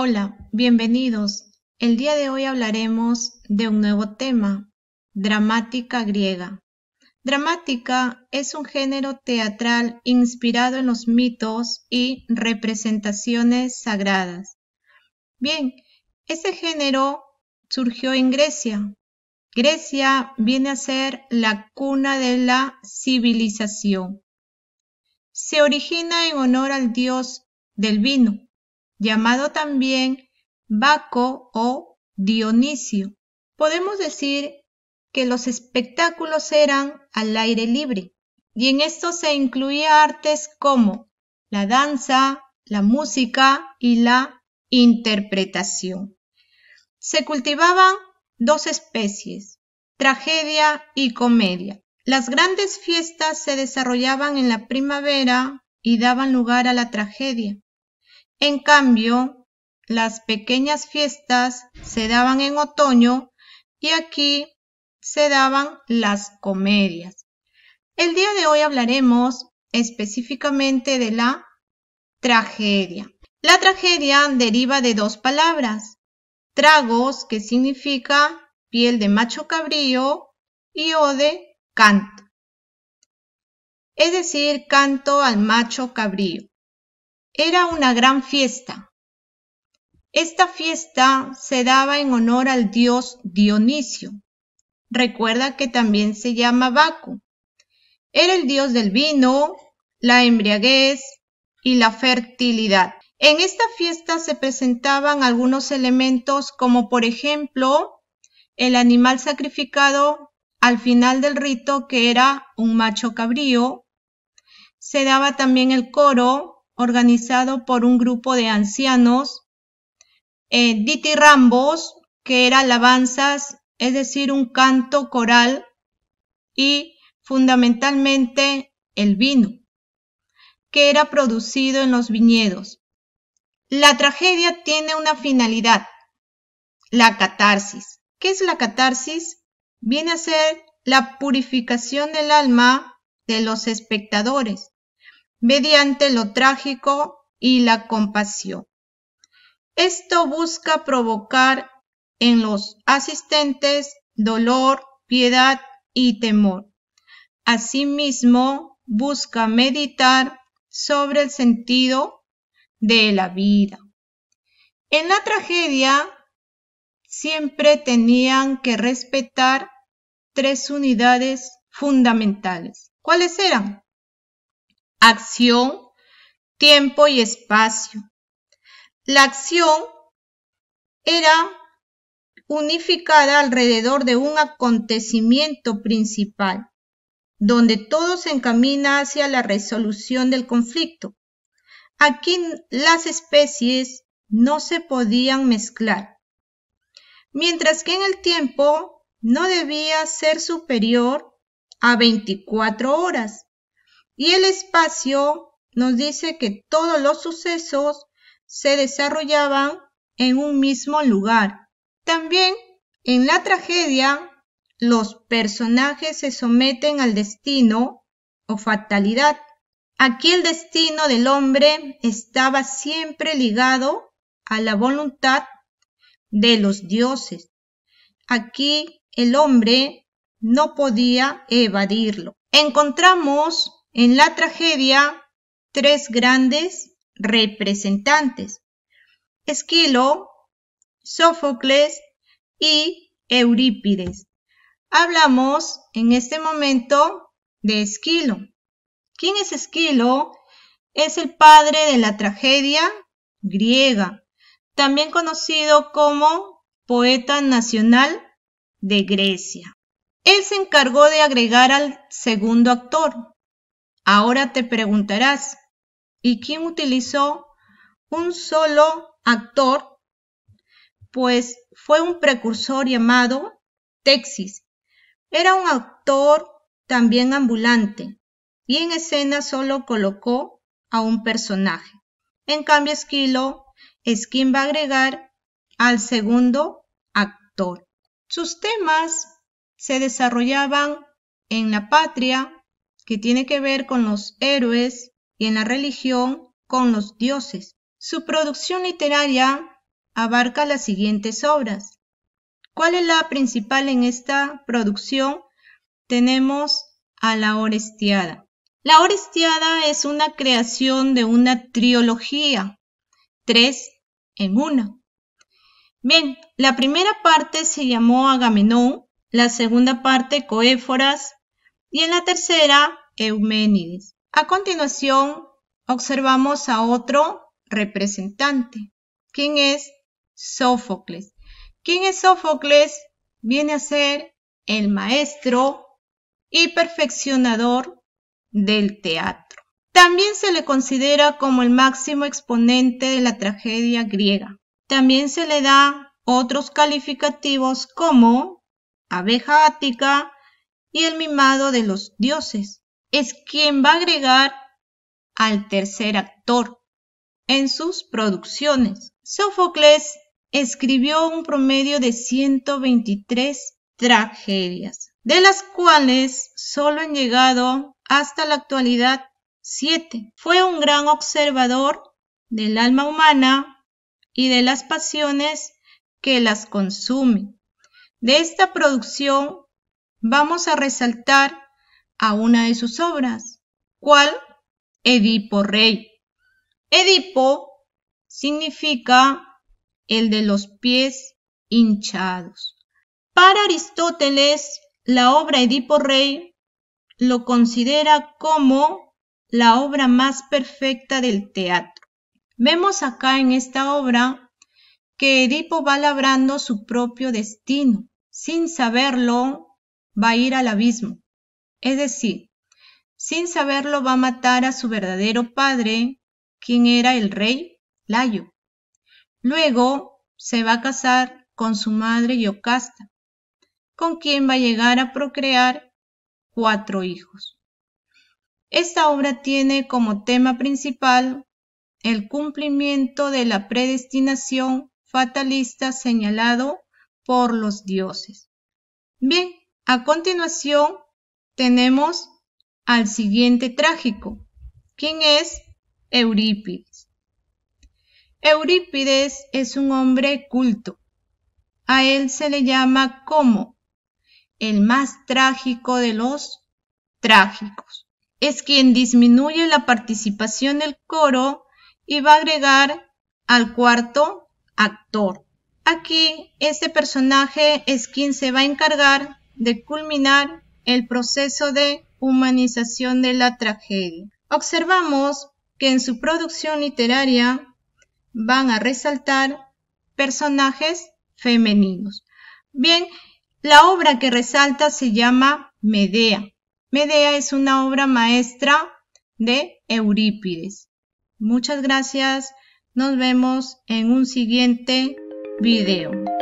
Hola, bienvenidos. El día de hoy hablaremos de un nuevo tema, dramática griega. Dramática es un género teatral inspirado en los mitos y representaciones sagradas. Bien, ese género surgió en Grecia. Grecia viene a ser la cuna de la civilización. Se origina en honor al dios del vino, llamado también Baco o Dionisio. Podemos decir que los espectáculos eran al aire libre y en esto se incluía artes como la danza, la música y la interpretación. Se cultivaban dos especies, tragedia y comedia. Las grandes fiestas se desarrollaban en la primavera y daban lugar a la tragedia, en cambio, las pequeñas fiestas se daban en otoño y aquí se daban las comedias. El día de hoy hablaremos específicamente de la tragedia. La tragedia deriva de dos palabras, tragos, que significa piel de macho cabrío, y o de canto, es decir, canto al macho cabrío. Era una gran fiesta. Esta fiesta se daba en honor al dios Dionisio. Recuerda que también se llama Bacu. Era el dios del vino, la embriaguez y la fertilidad. En esta fiesta se presentaban algunos elementos como por ejemplo el animal sacrificado al final del rito que era un macho cabrío. Se daba también el coro, organizado por un grupo de ancianos, eh, Diti Rambos, que era alabanzas, es decir, un canto coral y fundamentalmente el vino, que era producido en los viñedos. La tragedia tiene una finalidad, la catarsis. ¿Qué es la catarsis? Viene a ser la purificación del alma de los espectadores mediante lo trágico y la compasión. Esto busca provocar en los asistentes dolor, piedad y temor. Asimismo, busca meditar sobre el sentido de la vida. En la tragedia siempre tenían que respetar tres unidades fundamentales. ¿Cuáles eran? acción, tiempo y espacio. La acción era unificada alrededor de un acontecimiento principal, donde todo se encamina hacia la resolución del conflicto. Aquí las especies no se podían mezclar, mientras que en el tiempo no debía ser superior a 24 horas y el espacio nos dice que todos los sucesos se desarrollaban en un mismo lugar. También en la tragedia, los personajes se someten al destino o fatalidad. Aquí el destino del hombre estaba siempre ligado a la voluntad de los dioses. Aquí el hombre no podía evadirlo. Encontramos en la tragedia, tres grandes representantes, Esquilo, Sófocles y Eurípides. Hablamos en este momento de Esquilo. ¿Quién es Esquilo? Es el padre de la tragedia griega, también conocido como poeta nacional de Grecia. Él se encargó de agregar al segundo actor, Ahora te preguntarás, ¿y quién utilizó un solo actor? Pues fue un precursor llamado Texas. Era un actor también ambulante y en escena solo colocó a un personaje. En cambio, Esquilo es quien va a agregar al segundo actor. Sus temas se desarrollaban en la patria, que tiene que ver con los héroes y en la religión con los dioses. Su producción literaria abarca las siguientes obras. ¿Cuál es la principal en esta producción? Tenemos a La Orestiada. La Orestiada es una creación de una trilogía, tres en una. Bien, la primera parte se llamó Agamenón, la segunda parte Coéforas y en la tercera Euménides. A continuación, observamos a otro representante, quien es Sófocles. ¿Quién es Sófocles? Viene a ser el maestro y perfeccionador del teatro. También se le considera como el máximo exponente de la tragedia griega. También se le da otros calificativos como abeja ática, y el mimado de los dioses. Es quien va a agregar al tercer actor en sus producciones. Sófocles escribió un promedio de 123 tragedias, de las cuales solo han llegado hasta la actualidad siete. Fue un gran observador del alma humana y de las pasiones que las consumen. De esta producción vamos a resaltar a una de sus obras. ¿Cuál? Edipo Rey. Edipo significa el de los pies hinchados. Para Aristóteles, la obra Edipo Rey lo considera como la obra más perfecta del teatro. Vemos acá en esta obra que Edipo va labrando su propio destino. Sin saberlo, va a ir al abismo. Es decir, sin saberlo va a matar a su verdadero padre, quien era el rey Layo. Luego se va a casar con su madre Yocasta, con quien va a llegar a procrear cuatro hijos. Esta obra tiene como tema principal el cumplimiento de la predestinación fatalista señalado por los dioses. Bien, a continuación, tenemos al siguiente trágico, quien es Eurípides. Eurípides es un hombre culto. A él se le llama como el más trágico de los trágicos. Es quien disminuye la participación del coro y va a agregar al cuarto actor. Aquí este personaje es quien se va a encargar de culminar el proceso de humanización de la tragedia. Observamos que en su producción literaria van a resaltar personajes femeninos. Bien, la obra que resalta se llama Medea. Medea es una obra maestra de Eurípides. Muchas gracias. Nos vemos en un siguiente video.